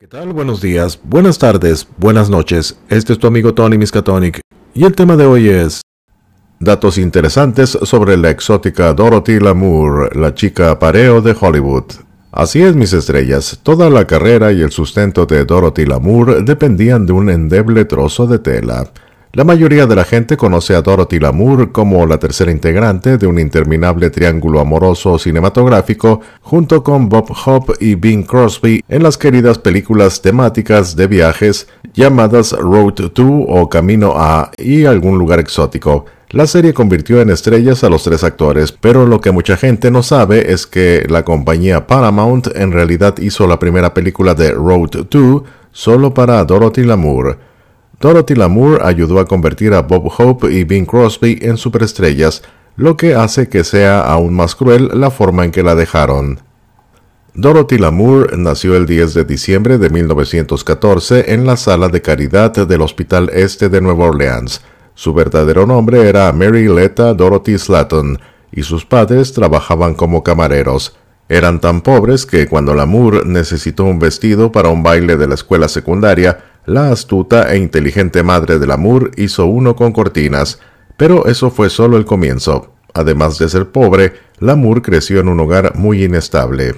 ¿Qué tal? Buenos días, buenas tardes, buenas noches. Este es tu amigo Tony Miskatonic y el tema de hoy es datos interesantes sobre la exótica Dorothy Lamour, la chica pareo de Hollywood. Así es, mis estrellas, toda la carrera y el sustento de Dorothy Lamour dependían de un endeble trozo de tela. La mayoría de la gente conoce a Dorothy Lamour como la tercera integrante de un interminable triángulo amoroso cinematográfico junto con Bob Hope y Bing Crosby en las queridas películas temáticas de viajes llamadas Road to o Camino a y algún lugar exótico. La serie convirtió en estrellas a los tres actores, pero lo que mucha gente no sabe es que la compañía Paramount en realidad hizo la primera película de Road to solo para Dorothy Lamour. Dorothy Lamour ayudó a convertir a Bob Hope y Bing Crosby en superestrellas, lo que hace que sea aún más cruel la forma en que la dejaron. Dorothy Lamour nació el 10 de diciembre de 1914 en la sala de caridad del Hospital Este de Nueva Orleans. Su verdadero nombre era Mary Letta Dorothy Slaton, y sus padres trabajaban como camareros. Eran tan pobres que cuando Lamour necesitó un vestido para un baile de la escuela secundaria, la astuta e inteligente madre de Lamour hizo uno con cortinas, pero eso fue solo el comienzo. Además de ser pobre, Lamour creció en un hogar muy inestable.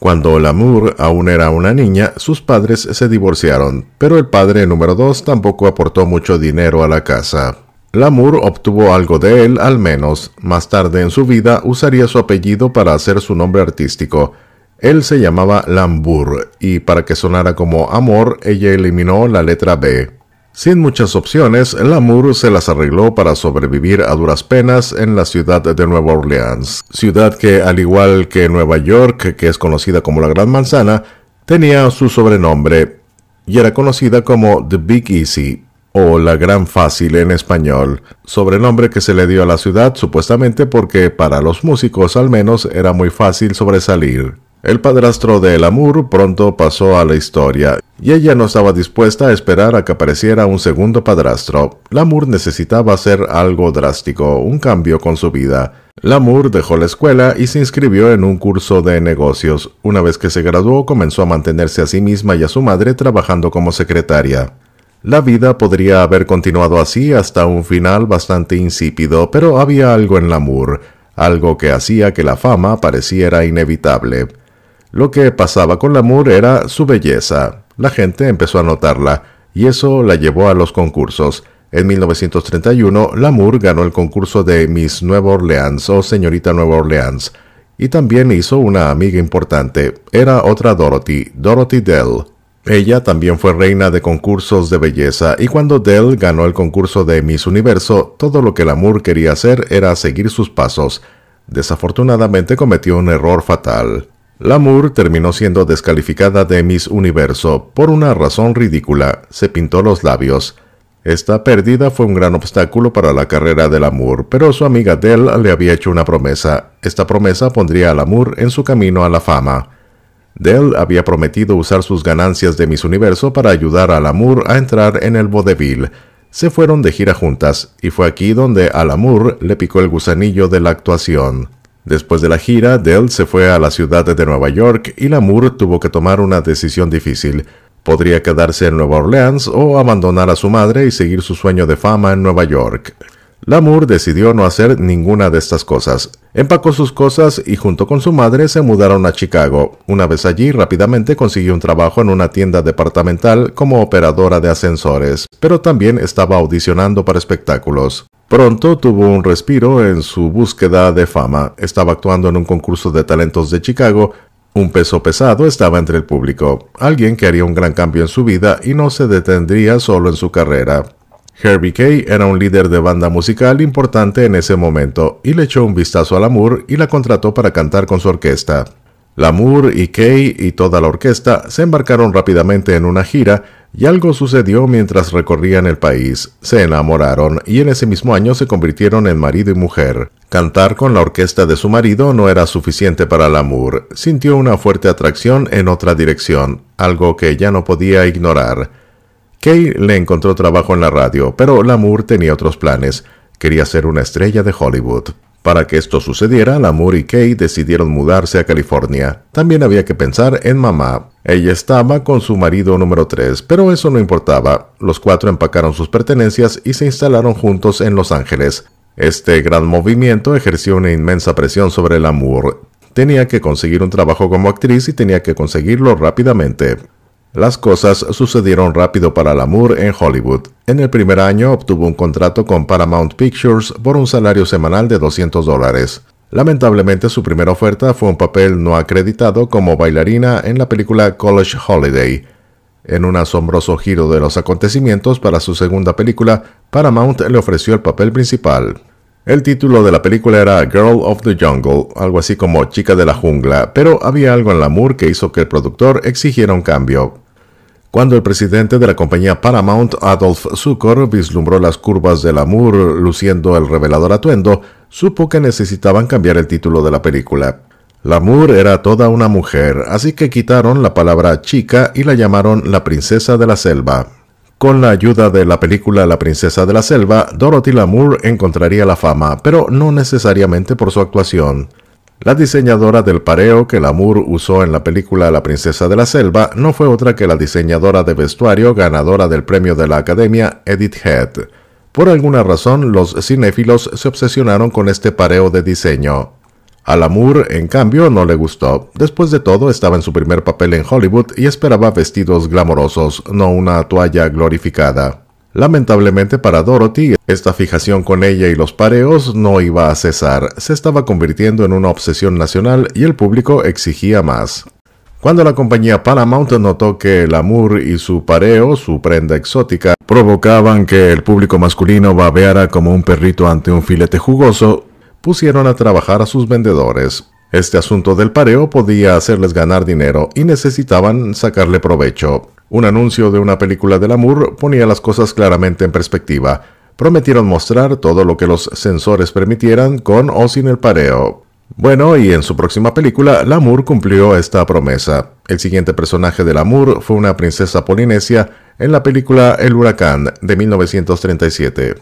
Cuando Lamour aún era una niña, sus padres se divorciaron, pero el padre número dos tampoco aportó mucho dinero a la casa. Lamour obtuvo algo de él, al menos. Más tarde en su vida usaría su apellido para hacer su nombre artístico, él se llamaba Lambur y para que sonara como amor, ella eliminó la letra B. Sin muchas opciones, Lamour se las arregló para sobrevivir a duras penas en la ciudad de Nueva Orleans, ciudad que, al igual que Nueva York, que es conocida como la Gran Manzana, tenía su sobrenombre y era conocida como The Big Easy o la Gran Fácil en español, sobrenombre que se le dio a la ciudad supuestamente porque para los músicos al menos era muy fácil sobresalir. El padrastro de Lamour pronto pasó a la historia y ella no estaba dispuesta a esperar a que apareciera un segundo padrastro. Lamour necesitaba hacer algo drástico, un cambio con su vida. Lamour dejó la escuela y se inscribió en un curso de negocios. Una vez que se graduó, comenzó a mantenerse a sí misma y a su madre trabajando como secretaria. La vida podría haber continuado así hasta un final bastante insípido, pero había algo en Lamour, algo que hacía que la fama pareciera inevitable. Lo que pasaba con Lamour era su belleza. La gente empezó a notarla y eso la llevó a los concursos. En 1931, Lamour ganó el concurso de Miss Nueva Orleans o Señorita Nueva Orleans y también hizo una amiga importante. Era otra Dorothy, Dorothy Dell. Ella también fue reina de concursos de belleza y cuando Dell ganó el concurso de Miss Universo, todo lo que Lamour quería hacer era seguir sus pasos. Desafortunadamente cometió un error fatal. Lamour terminó siendo descalificada de Miss Universo por una razón ridícula, se pintó los labios. Esta pérdida fue un gran obstáculo para la carrera de Lamour, pero su amiga Dell le había hecho una promesa. Esta promesa pondría a Lamour en su camino a la fama. Dell había prometido usar sus ganancias de Miss Universo para ayudar a Lamour a entrar en el vodevil. Se fueron de gira juntas, y fue aquí donde a Lamour le picó el gusanillo de la actuación. Después de la gira, Dell se fue a la ciudad de Nueva York y Lamour tuvo que tomar una decisión difícil. Podría quedarse en Nueva Orleans o abandonar a su madre y seguir su sueño de fama en Nueva York. Lamour decidió no hacer ninguna de estas cosas. Empacó sus cosas y junto con su madre se mudaron a Chicago. Una vez allí, rápidamente consiguió un trabajo en una tienda departamental como operadora de ascensores, pero también estaba audicionando para espectáculos. Pronto tuvo un respiro en su búsqueda de fama. Estaba actuando en un concurso de talentos de Chicago. Un peso pesado estaba entre el público, alguien que haría un gran cambio en su vida y no se detendría solo en su carrera. Herbie Kay era un líder de banda musical importante en ese momento y le echó un vistazo al amor y la contrató para cantar con su orquesta. Lamour y Kay y toda la orquesta se embarcaron rápidamente en una gira y algo sucedió mientras recorrían el país. Se enamoraron y en ese mismo año se convirtieron en marido y mujer. Cantar con la orquesta de su marido no era suficiente para Lamour. Sintió una fuerte atracción en otra dirección, algo que ella no podía ignorar. Kay le encontró trabajo en la radio, pero Lamour tenía otros planes. Quería ser una estrella de Hollywood. Para que esto sucediera, Lamour y Kay decidieron mudarse a California. También había que pensar en mamá. Ella estaba con su marido número 3, pero eso no importaba. Los cuatro empacaron sus pertenencias y se instalaron juntos en Los Ángeles. Este gran movimiento ejerció una inmensa presión sobre Lamour. Tenía que conseguir un trabajo como actriz y tenía que conseguirlo rápidamente. Las cosas sucedieron rápido para Lamour en Hollywood. En el primer año obtuvo un contrato con Paramount Pictures por un salario semanal de 200 dólares. Lamentablemente su primera oferta fue un papel no acreditado como bailarina en la película College Holiday. En un asombroso giro de los acontecimientos para su segunda película, Paramount le ofreció el papel principal. El título de la película era Girl of the Jungle, algo así como Chica de la Jungla, pero había algo en Lamour que hizo que el productor exigiera un cambio cuando el presidente de la compañía Paramount, Adolf Zucker, vislumbró las curvas de Lamour luciendo el revelador atuendo, supo que necesitaban cambiar el título de la película. Lamour era toda una mujer, así que quitaron la palabra chica y la llamaron la princesa de la selva. Con la ayuda de la película La princesa de la selva, Dorothy Lamour encontraría la fama, pero no necesariamente por su actuación. La diseñadora del pareo que Lamour usó en la película La princesa de la selva no fue otra que la diseñadora de vestuario ganadora del premio de la Academia, Edith Head. Por alguna razón, los cinéfilos se obsesionaron con este pareo de diseño. A Lamour, en cambio, no le gustó. Después de todo, estaba en su primer papel en Hollywood y esperaba vestidos glamorosos, no una toalla glorificada. Lamentablemente para Dorothy, esta fijación con ella y los pareos no iba a cesar, se estaba convirtiendo en una obsesión nacional y el público exigía más. Cuando la compañía Paramount notó que el amor y su pareo, su prenda exótica, provocaban que el público masculino babeara como un perrito ante un filete jugoso, pusieron a trabajar a sus vendedores. Este asunto del pareo podía hacerles ganar dinero y necesitaban sacarle provecho. Un anuncio de una película de Lamour ponía las cosas claramente en perspectiva. Prometieron mostrar todo lo que los sensores permitieran con o sin el pareo. Bueno, y en su próxima película, Lamour cumplió esta promesa. El siguiente personaje de Lamour fue una princesa polinesia en la película El Huracán de 1937.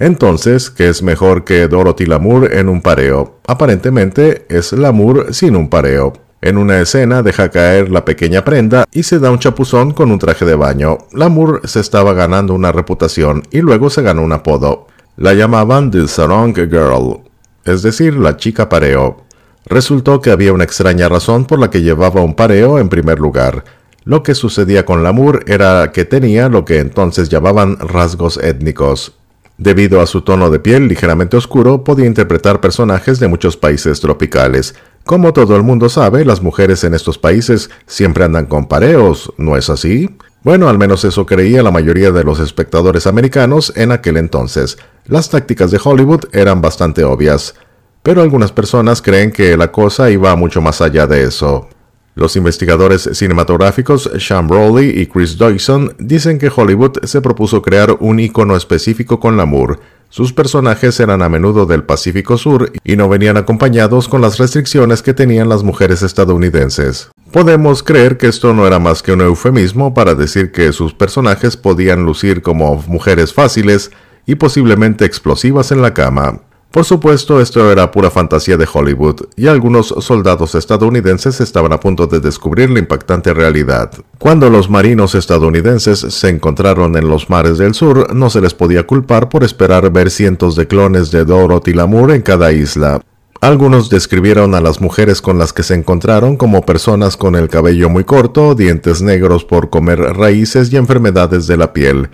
Entonces, ¿qué es mejor que Dorothy Lamour en un pareo? Aparentemente es Lamour sin un pareo. En una escena deja caer la pequeña prenda y se da un chapuzón con un traje de baño. Lamour se estaba ganando una reputación y luego se ganó un apodo. La llamaban The Sarong Girl, es decir, la chica pareo. Resultó que había una extraña razón por la que llevaba un pareo en primer lugar. Lo que sucedía con Lamour era que tenía lo que entonces llamaban rasgos étnicos. Debido a su tono de piel ligeramente oscuro, podía interpretar personajes de muchos países tropicales. Como todo el mundo sabe, las mujeres en estos países siempre andan con pareos, ¿no es así? Bueno, al menos eso creía la mayoría de los espectadores americanos en aquel entonces. Las tácticas de Hollywood eran bastante obvias, pero algunas personas creen que la cosa iba mucho más allá de eso. Los investigadores cinematográficos Sean Rowley y Chris Doyson dicen que Hollywood se propuso crear un icono específico con Lamour. Sus personajes eran a menudo del Pacífico Sur y no venían acompañados con las restricciones que tenían las mujeres estadounidenses. Podemos creer que esto no era más que un eufemismo para decir que sus personajes podían lucir como mujeres fáciles y posiblemente explosivas en la cama. Por supuesto, esto era pura fantasía de Hollywood, y algunos soldados estadounidenses estaban a punto de descubrir la impactante realidad. Cuando los marinos estadounidenses se encontraron en los mares del sur, no se les podía culpar por esperar ver cientos de clones de Dorothy Lamour en cada isla. Algunos describieron a las mujeres con las que se encontraron como personas con el cabello muy corto, dientes negros por comer raíces y enfermedades de la piel.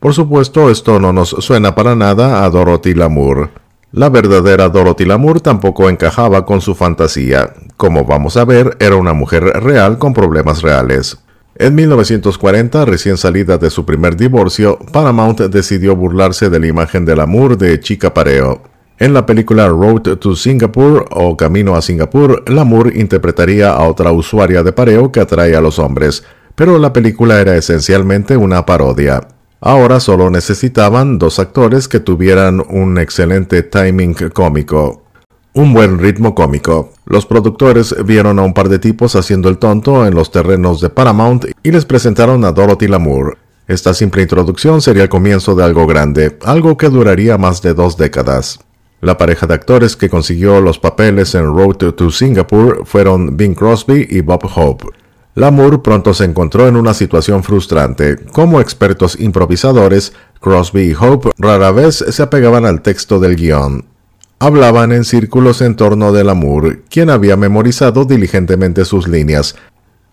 Por supuesto, esto no nos suena para nada a Dorothy Lamour. La verdadera Dorothy Lamour tampoco encajaba con su fantasía. Como vamos a ver, era una mujer real con problemas reales. En 1940, recién salida de su primer divorcio, Paramount decidió burlarse de la imagen de Lamour de chica pareo. En la película Road to Singapore o Camino a Singapur, Lamour interpretaría a otra usuaria de pareo que atrae a los hombres, pero la película era esencialmente una parodia. Ahora solo necesitaban dos actores que tuvieran un excelente timing cómico, un buen ritmo cómico. Los productores vieron a un par de tipos haciendo el tonto en los terrenos de Paramount y les presentaron a Dorothy Lamour. Esta simple introducción sería el comienzo de algo grande, algo que duraría más de dos décadas. La pareja de actores que consiguió los papeles en Road to, Singapore fueron Bing Crosby y Bob Hope. Lamour pronto se encontró en una situación frustrante. Como expertos improvisadores, Crosby y Hope rara vez se apegaban al texto del guión. Hablaban en círculos en torno de Lamour, quien había memorizado diligentemente sus líneas.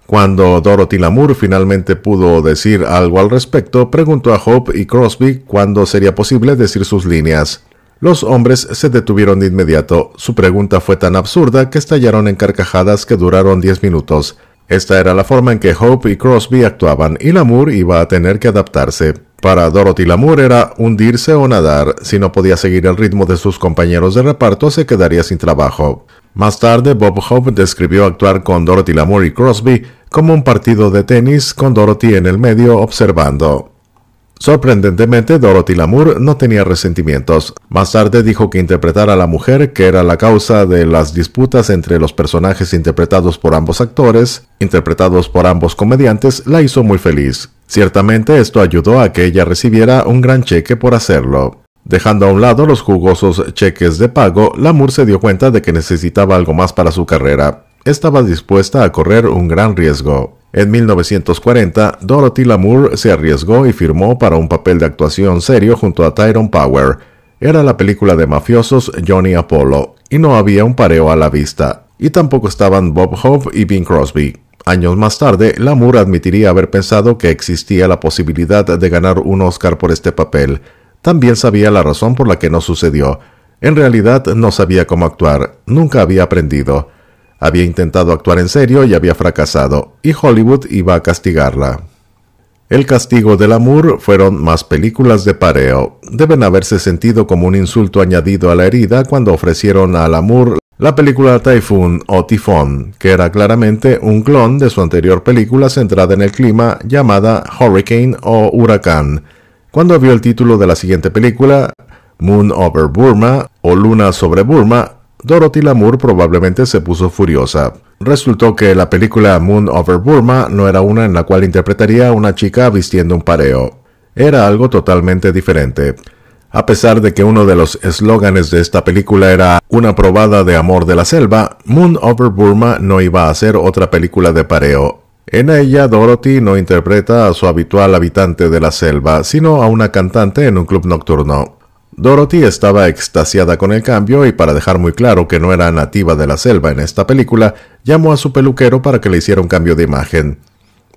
Cuando Dorothy Lamour finalmente pudo decir algo al respecto, preguntó a Hope y Crosby cuándo sería posible decir sus líneas. Los hombres se detuvieron de inmediato. Su pregunta fue tan absurda que estallaron en carcajadas que duraron diez minutos. Esta era la forma en que Hope y Crosby actuaban y Lamour iba a tener que adaptarse. Para Dorothy Lamour era hundirse o nadar, si no podía seguir el ritmo de sus compañeros de reparto se quedaría sin trabajo. Más tarde Bob Hope describió actuar con Dorothy Lamour y Crosby como un partido de tenis con Dorothy en el medio observando. Sorprendentemente, Dorothy Lamour no tenía resentimientos. Más tarde dijo que interpretar a la mujer, que era la causa de las disputas entre los personajes interpretados por ambos actores, interpretados por ambos comediantes, la hizo muy feliz. Ciertamente esto ayudó a que ella recibiera un gran cheque por hacerlo. Dejando a un lado los jugosos cheques de pago, Lamour se dio cuenta de que necesitaba algo más para su carrera. Estaba dispuesta a correr un gran riesgo. En 1940, Dorothy Lamour se arriesgó y firmó para un papel de actuación serio junto a Tyrone Power. Era la película de mafiosos Johnny Apollo, y no había un pareo a la vista, y tampoco estaban Bob Hope y Bing Crosby. Años más tarde, Lamour admitiría haber pensado que existía la posibilidad de ganar un Oscar por este papel. También sabía la razón por la que no sucedió. En realidad no sabía cómo actuar, nunca había aprendido. Había intentado actuar en serio y había fracasado, y Hollywood iba a castigarla. El castigo del amor fueron más películas de pareo. Deben haberse sentido como un insulto añadido a la herida cuando ofrecieron al amor la película Typhoon o Tifón, que era claramente un clon de su anterior película centrada en el clima llamada Hurricane o Huracán. Cuando vio el título de la siguiente película, Moon Over Burma o Luna sobre Burma, Dorothy Lamour probablemente se puso furiosa. Resultó que la película Moon Over Burma no era una en la cual interpretaría a una chica vistiendo un pareo. Era algo totalmente diferente. A pesar de que uno de los eslóganes de esta película era una probada de amor de la selva, Moon Over Burma no iba a ser otra película de pareo. En ella, Dorothy no interpreta a su habitual habitante de la selva, sino a una cantante en un club nocturno. Dorothy estaba extasiada con el cambio y para dejar muy claro que no era nativa de la selva en esta película, llamó a su peluquero para que le hiciera un cambio de imagen.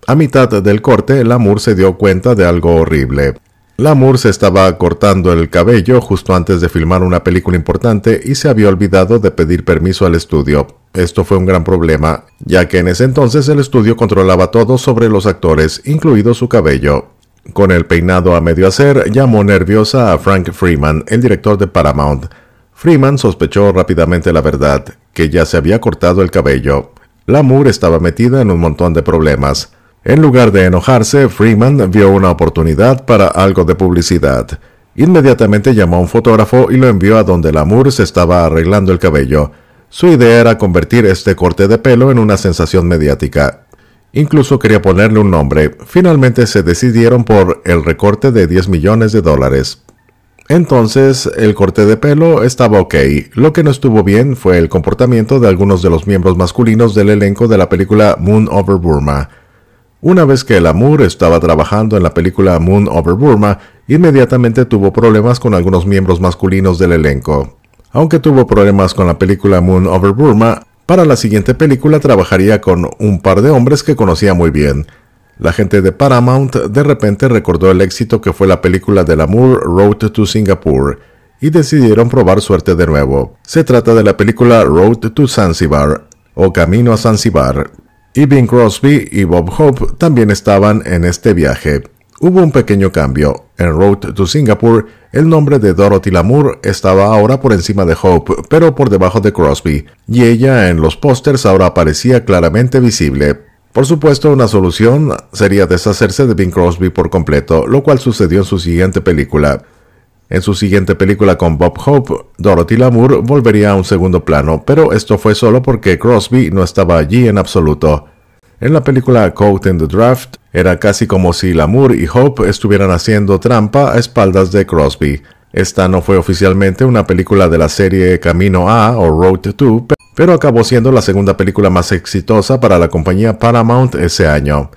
A mitad del corte, Lamour se dio cuenta de algo horrible. Lamour se estaba cortando el cabello justo antes de filmar una película importante y se había olvidado de pedir permiso al estudio. Esto fue un gran problema, ya que en ese entonces el estudio controlaba todo sobre los actores, incluido su cabello. Con el peinado a medio hacer, llamó nerviosa a Frank Freeman, el director de Paramount. Freeman sospechó rápidamente la verdad, que ya se había cortado el cabello. Lamour estaba metida en un montón de problemas. En lugar de enojarse, Freeman vio una oportunidad para algo de publicidad. Inmediatamente llamó a un fotógrafo y lo envió a donde Lamour se estaba arreglando el cabello. Su idea era convertir este corte de pelo en una sensación mediática. Incluso quería ponerle un nombre. Finalmente se decidieron por el recorte de 10 millones de dólares. Entonces, el corte de pelo estaba ok. Lo que no estuvo bien fue el comportamiento de algunos de los miembros masculinos del elenco de la película Moon Over Burma. Una vez que el estaba trabajando en la película Moon Over Burma, inmediatamente tuvo problemas con algunos miembros masculinos del elenco. Aunque tuvo problemas con la película Moon Over Burma, para la siguiente película trabajaría con un par de hombres que conocía muy bien. La gente de Paramount de repente recordó el éxito que fue la película de amor Road to Singapore y decidieron probar suerte de nuevo. Se trata de la película Road to Zanzibar o Camino a Zanzibar. Y Crosby y Bob Hope también estaban en este viaje. Hubo un pequeño cambio. En Road to Singapore, el nombre de Dorothy Lamour estaba ahora por encima de Hope, pero por debajo de Crosby, y ella en los pósters ahora aparecía claramente visible. Por supuesto, una solución sería deshacerse de Bing Crosby por completo, lo cual sucedió en su siguiente película. En su siguiente película con Bob Hope, Dorothy Lamour volvería a un segundo plano, pero esto fue solo porque Crosby no estaba allí en absoluto. En la película *Coat in the Draft, era casi como si Lamour y Hope estuvieran haciendo trampa a espaldas de Crosby. Esta no fue oficialmente una película de la serie Camino A o Road to, pero acabó siendo la segunda película más exitosa para la compañía Paramount ese año.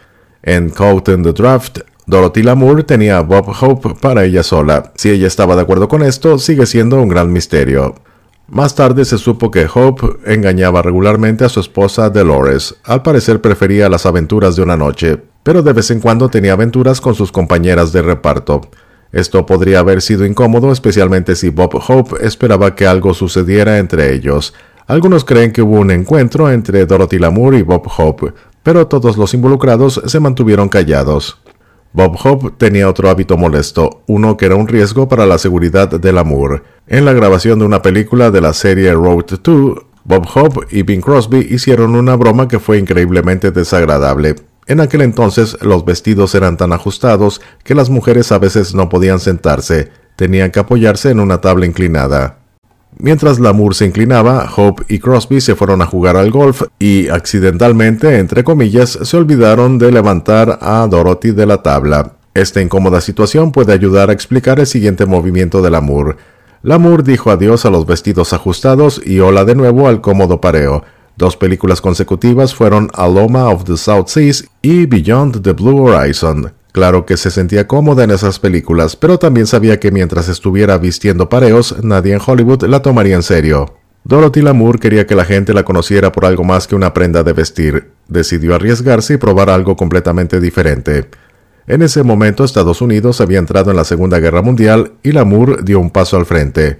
En *Coat in the Draft, Dorothy Lamour tenía a Bob Hope para ella sola. Si ella estaba de acuerdo con esto, sigue siendo un gran misterio. Más tarde se supo que Hope engañaba regularmente a su esposa Dolores. Al parecer prefería las aventuras de una noche, pero de vez en cuando tenía aventuras con sus compañeras de reparto. Esto podría haber sido incómodo, especialmente si Bob Hope esperaba que algo sucediera entre ellos. Algunos creen que hubo un encuentro entre Dorothy Lamour y Bob Hope, pero todos los involucrados se mantuvieron callados. Bob Hope tenía otro hábito molesto, uno que era un riesgo para la seguridad del amor. En la grabación de una película de la serie Road to, Bob Hope y Bing Crosby hicieron una broma que fue increíblemente desagradable. En aquel entonces los vestidos eran tan ajustados que las mujeres a veces no podían sentarse, tenían que apoyarse en una tabla inclinada. Mientras Lamour se inclinaba, Hope y Crosby se fueron a jugar al golf y accidentalmente, entre comillas, se olvidaron de levantar a Dorothy de la tabla. Esta incómoda situación puede ayudar a explicar el siguiente movimiento de Lamour. Lamour dijo adiós a los vestidos ajustados y hola de nuevo al cómodo pareo. Dos películas consecutivas fueron Aloma of the South Seas y Beyond the Blue Horizon. Claro que se sentía cómoda en esas películas, pero también sabía que mientras estuviera vistiendo pareos, nadie en Hollywood la tomaría en serio. Dorothy Lamour quería que la gente la conociera por algo más que una prenda de vestir. Decidió arriesgarse y probar algo completamente diferente. En ese momento Estados Unidos había entrado en la Segunda Guerra Mundial y Lamour dio un paso al frente.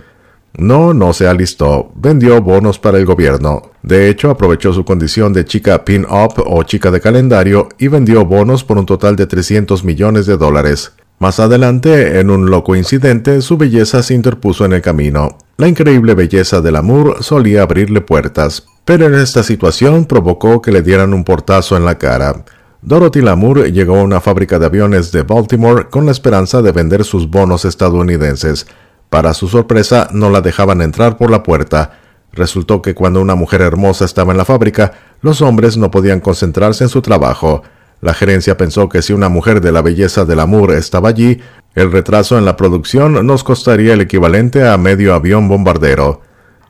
No, no se alistó, vendió bonos para el gobierno. De hecho, aprovechó su condición de chica pin-up o chica de calendario y vendió bonos por un total de 300 millones de dólares. Más adelante, en un loco incidente, su belleza se interpuso en el camino. La increíble belleza de Lamour solía abrirle puertas, pero en esta situación provocó que le dieran un portazo en la cara. Dorothy Lamour llegó a una fábrica de aviones de Baltimore con la esperanza de vender sus bonos estadounidenses, para su sorpresa, no la dejaban entrar por la puerta. Resultó que cuando una mujer hermosa estaba en la fábrica, los hombres no podían concentrarse en su trabajo. La gerencia pensó que si una mujer de la belleza del amor estaba allí, el retraso en la producción nos costaría el equivalente a medio avión bombardero.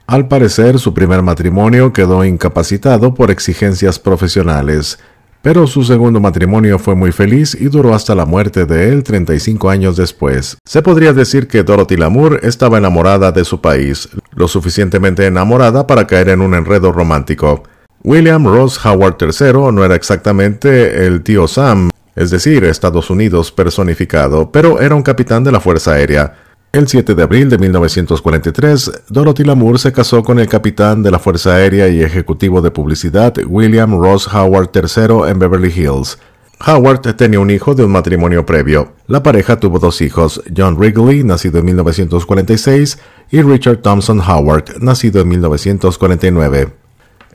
Al parecer, su primer matrimonio quedó incapacitado por exigencias profesionales. Pero su segundo matrimonio fue muy feliz y duró hasta la muerte de él 35 años después. Se podría decir que Dorothy Lamour estaba enamorada de su país, lo suficientemente enamorada para caer en un enredo romántico. William Ross Howard III no era exactamente el tío Sam, es decir, Estados Unidos personificado, pero era un capitán de la Fuerza Aérea. El 7 de abril de 1943, Dorothy Lamour se casó con el capitán de la Fuerza Aérea y ejecutivo de publicidad William Ross Howard III en Beverly Hills. Howard tenía un hijo de un matrimonio previo. La pareja tuvo dos hijos, John Wrigley, nacido en 1946, y Richard Thompson Howard, nacido en 1949.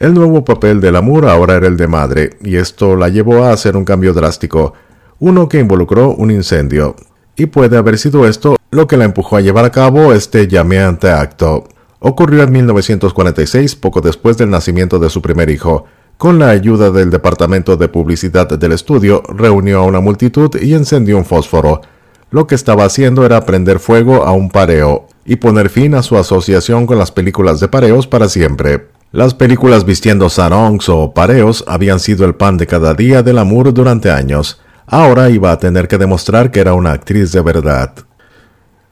El nuevo papel de Lamour ahora era el de madre, y esto la llevó a hacer un cambio drástico, uno que involucró un incendio y puede haber sido esto lo que la empujó a llevar a cabo este llameante acto. Ocurrió en 1946, poco después del nacimiento de su primer hijo. Con la ayuda del departamento de publicidad del estudio, reunió a una multitud y encendió un fósforo. Lo que estaba haciendo era prender fuego a un pareo y poner fin a su asociación con las películas de pareos para siempre. Las películas vistiendo sarongs o pareos habían sido el pan de cada día del amor durante años. Ahora iba a tener que demostrar que era una actriz de verdad.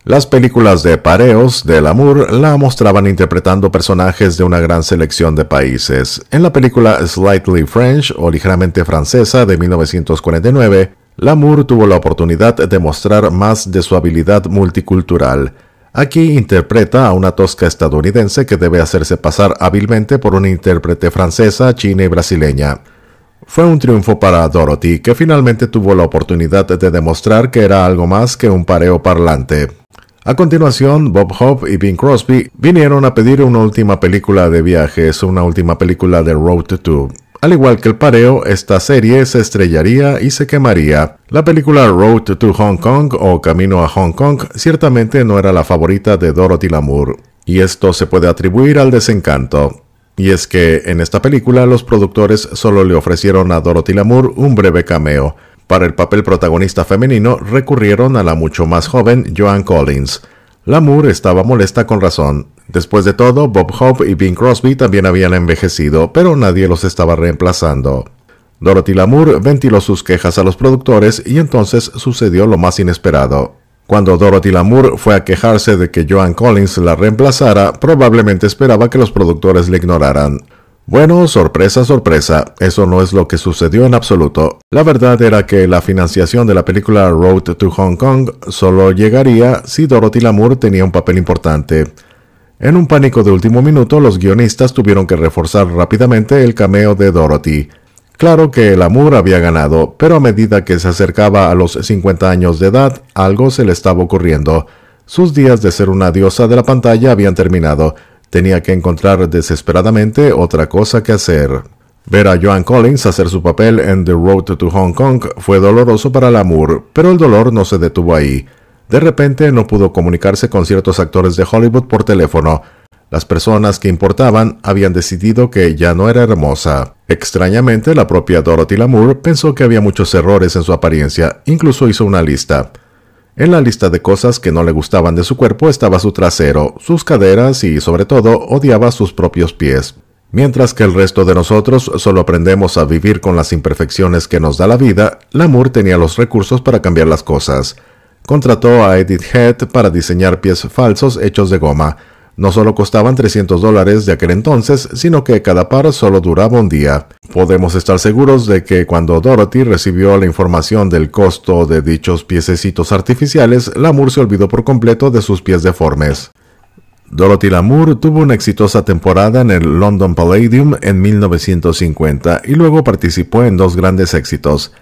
Las películas de Pareos de Lamour la mostraban interpretando personajes de una gran selección de países. En la película Slightly French o ligeramente francesa de 1949, Lamour tuvo la oportunidad de mostrar más de su habilidad multicultural. Aquí interpreta a una tosca estadounidense que debe hacerse pasar hábilmente por una intérprete francesa, china y brasileña. Fue un triunfo para Dorothy, que finalmente tuvo la oportunidad de demostrar que era algo más que un pareo parlante. A continuación, Bob Hope y Bing Crosby vinieron a pedir una última película de viajes, una última película de Road to. Al igual que el pareo, esta serie se estrellaría y se quemaría. La película Road to Hong Kong o Camino a Hong Kong ciertamente no era la favorita de Dorothy Lamour, y esto se puede atribuir al desencanto. Y es que en esta película los productores solo le ofrecieron a Dorothy Lamour un breve cameo. Para el papel protagonista femenino recurrieron a la mucho más joven Joan Collins. Lamour estaba molesta con razón. Después de todo, Bob Hope y Bing Crosby también habían envejecido, pero nadie los estaba reemplazando. Dorothy Lamour ventiló sus quejas a los productores y entonces sucedió lo más inesperado. Cuando Dorothy Lamour fue a quejarse de que Joan Collins la reemplazara, probablemente esperaba que los productores le ignoraran. Bueno, sorpresa, sorpresa, eso no es lo que sucedió en absoluto. La verdad era que la financiación de la película Road to Hong Kong solo llegaría si Dorothy Lamour tenía un papel importante. En un pánico de último minuto, los guionistas tuvieron que reforzar rápidamente el cameo de Dorothy. Claro que el amor había ganado, pero a medida que se acercaba a los 50 años de edad, algo se le estaba ocurriendo. Sus días de ser una diosa de la pantalla habían terminado. Tenía que encontrar desesperadamente otra cosa que hacer. Ver a Joan Collins hacer su papel en The Road to Hong Kong fue doloroso para Lamour, pero el dolor no se detuvo ahí. De repente no pudo comunicarse con ciertos actores de Hollywood por teléfono. Las personas que importaban habían decidido que ya no era hermosa. Extrañamente, la propia Dorothy Lamour pensó que había muchos errores en su apariencia, incluso hizo una lista. En la lista de cosas que no le gustaban de su cuerpo estaba su trasero, sus caderas y, sobre todo, odiaba sus propios pies. Mientras que el resto de nosotros solo aprendemos a vivir con las imperfecciones que nos da la vida, Lamour tenía los recursos para cambiar las cosas. Contrató a Edith Head para diseñar pies falsos hechos de goma, no solo costaban 300 dólares de aquel entonces, sino que cada par solo duraba un día. Podemos estar seguros de que cuando Dorothy recibió la información del costo de dichos piececitos artificiales, Lamour se olvidó por completo de sus pies deformes. Dorothy Lamour tuvo una exitosa temporada en el London Palladium en 1950 y luego participó en dos grandes éxitos,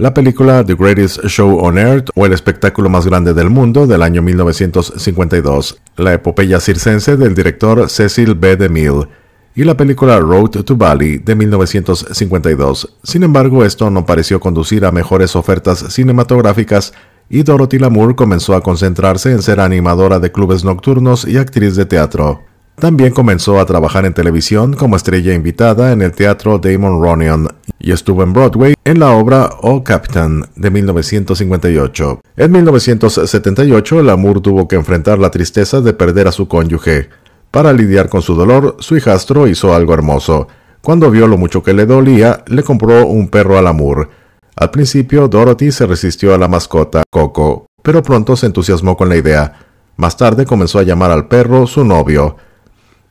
la película The Greatest Show on Earth o El espectáculo más grande del mundo del año 1952, la epopeya circense del director Cecil B. DeMille y la película Road to Bali de 1952. Sin embargo, esto no pareció conducir a mejores ofertas cinematográficas y Dorothy Lamour comenzó a concentrarse en ser animadora de clubes nocturnos y actriz de teatro. También comenzó a trabajar en televisión como estrella invitada en el teatro Damon Ronion y estuvo en Broadway en la obra Oh Captain de 1958. En 1978, Lamour tuvo que enfrentar la tristeza de perder a su cónyuge. Para lidiar con su dolor, su hijastro hizo algo hermoso. Cuando vio lo mucho que le dolía, le compró un perro a Lamour. Al principio, Dorothy se resistió a la mascota, Coco, pero pronto se entusiasmó con la idea. Más tarde comenzó a llamar al perro su novio.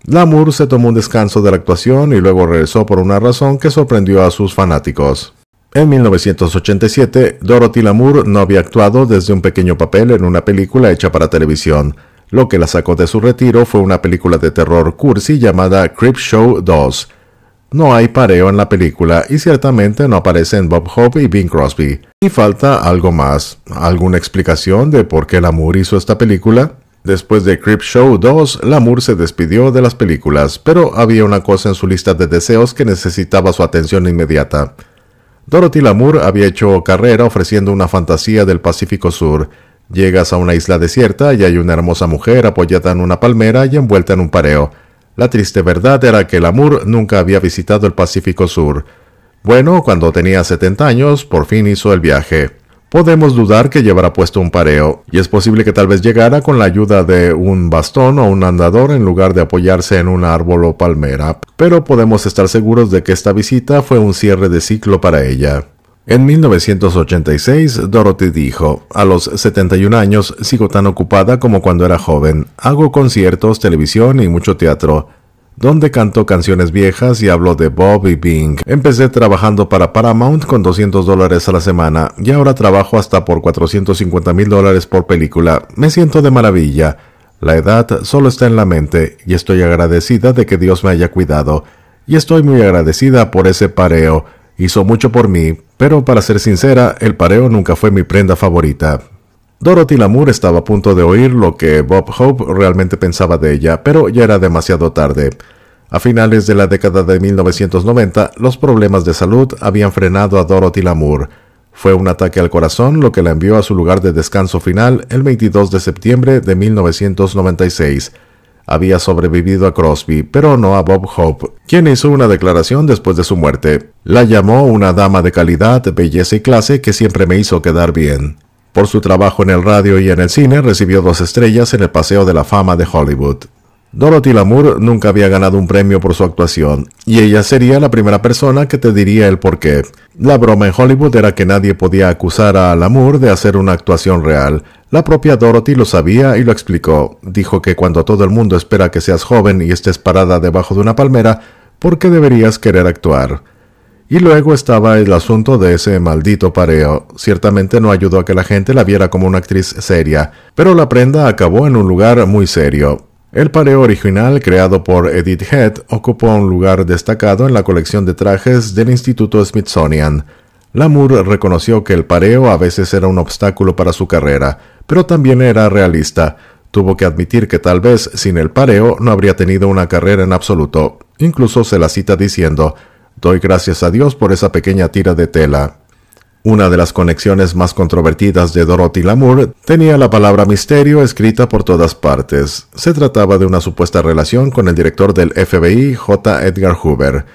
Lamour se tomó un descanso de la actuación y luego regresó por una razón que sorprendió a sus fanáticos. En 1987, Dorothy Lamour no había actuado desde un pequeño papel en una película hecha para televisión. Lo que la sacó de su retiro fue una película de terror cursi llamada Creep Show 2. No hay pareo en la película y ciertamente no aparecen Bob Hope y Bing Crosby. Y falta algo más. ¿Alguna explicación de por qué Lamour hizo esta película? Después de creep Show 2, Lamour se despidió de las películas, pero había una cosa en su lista de deseos que necesitaba su atención inmediata. Dorothy Lamour había hecho carrera ofreciendo una fantasía del Pacífico Sur. Llegas a una isla desierta y hay una hermosa mujer apoyada en una palmera y envuelta en un pareo. La triste verdad era que Lamour nunca había visitado el Pacífico Sur. Bueno, cuando tenía 70 años, por fin hizo el viaje podemos dudar que llevará puesto un pareo, y es posible que tal vez llegara con la ayuda de un bastón o un andador en lugar de apoyarse en un árbol o palmera, pero podemos estar seguros de que esta visita fue un cierre de ciclo para ella. En 1986, Dorothy dijo, a los 71 años sigo tan ocupada como cuando era joven, hago conciertos, televisión y mucho teatro, donde cantó canciones viejas y habló de Bob y Bing. Empecé trabajando para Paramount con 200 dólares a la semana y ahora trabajo hasta por 450 mil dólares por película. Me siento de maravilla. La edad solo está en la mente y estoy agradecida de que Dios me haya cuidado. Y estoy muy agradecida por ese pareo. Hizo mucho por mí, pero para ser sincera, el pareo nunca fue mi prenda favorita. Dorothy Lamour estaba a punto de oír lo que Bob Hope realmente pensaba de ella, pero ya era demasiado tarde. A finales de la década de 1990, los problemas de salud habían frenado a Dorothy Lamour. Fue un ataque al corazón lo que la envió a su lugar de descanso final el 22 de septiembre de 1996. Había sobrevivido a Crosby, pero no a Bob Hope, quien hizo una declaración después de su muerte. La llamó una dama de calidad, belleza y clase que siempre me hizo quedar bien. Por su trabajo en el radio y en el cine, recibió dos estrellas en el Paseo de la Fama de Hollywood. Dorothy Lamour nunca había ganado un premio por su actuación, y ella sería la primera persona que te diría el porqué. La broma en Hollywood era que nadie podía acusar a Lamour de hacer una actuación real. La propia Dorothy lo sabía y lo explicó. Dijo que cuando todo el mundo espera que seas joven y estés parada debajo de una palmera, ¿por qué deberías querer actuar? Y luego estaba el asunto de ese maldito pareo. Ciertamente no ayudó a que la gente la viera como una actriz seria, pero la prenda acabó en un lugar muy serio. El pareo original, creado por Edith Head, ocupó un lugar destacado en la colección de trajes del Instituto Smithsonian. Lamour reconoció que el pareo a veces era un obstáculo para su carrera, pero también era realista. Tuvo que admitir que tal vez sin el pareo no habría tenido una carrera en absoluto. Incluso se la cita diciendo Doy gracias a Dios por esa pequeña tira de tela. Una de las conexiones más controvertidas de Dorothy Lamour tenía la palabra misterio escrita por todas partes. Se trataba de una supuesta relación con el director del FBI, J. Edgar Hoover.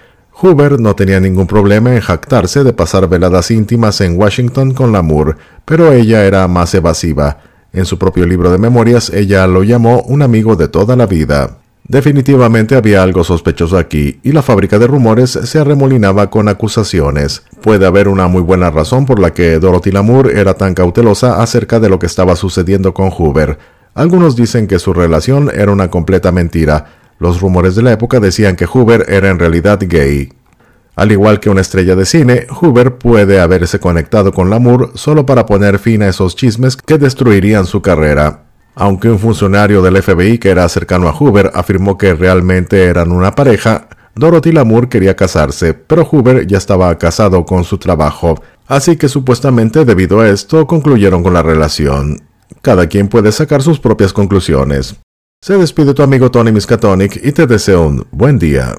Hoover no tenía ningún problema en jactarse de pasar veladas íntimas en Washington con Lamour, pero ella era más evasiva. En su propio libro de memorias, ella lo llamó un amigo de toda la vida. Definitivamente había algo sospechoso aquí y la fábrica de rumores se arremolinaba con acusaciones. Puede haber una muy buena razón por la que Dorothy Lamour era tan cautelosa acerca de lo que estaba sucediendo con Hoover. Algunos dicen que su relación era una completa mentira. Los rumores de la época decían que Hoover era en realidad gay. Al igual que una estrella de cine, Hoover puede haberse conectado con Lamour solo para poner fin a esos chismes que destruirían su carrera. Aunque un funcionario del FBI que era cercano a Hoover afirmó que realmente eran una pareja, Dorothy Lamour quería casarse, pero Hoover ya estaba casado con su trabajo, así que supuestamente debido a esto concluyeron con la relación. Cada quien puede sacar sus propias conclusiones. Se despide tu amigo Tony Miskatonic y te deseo un buen día.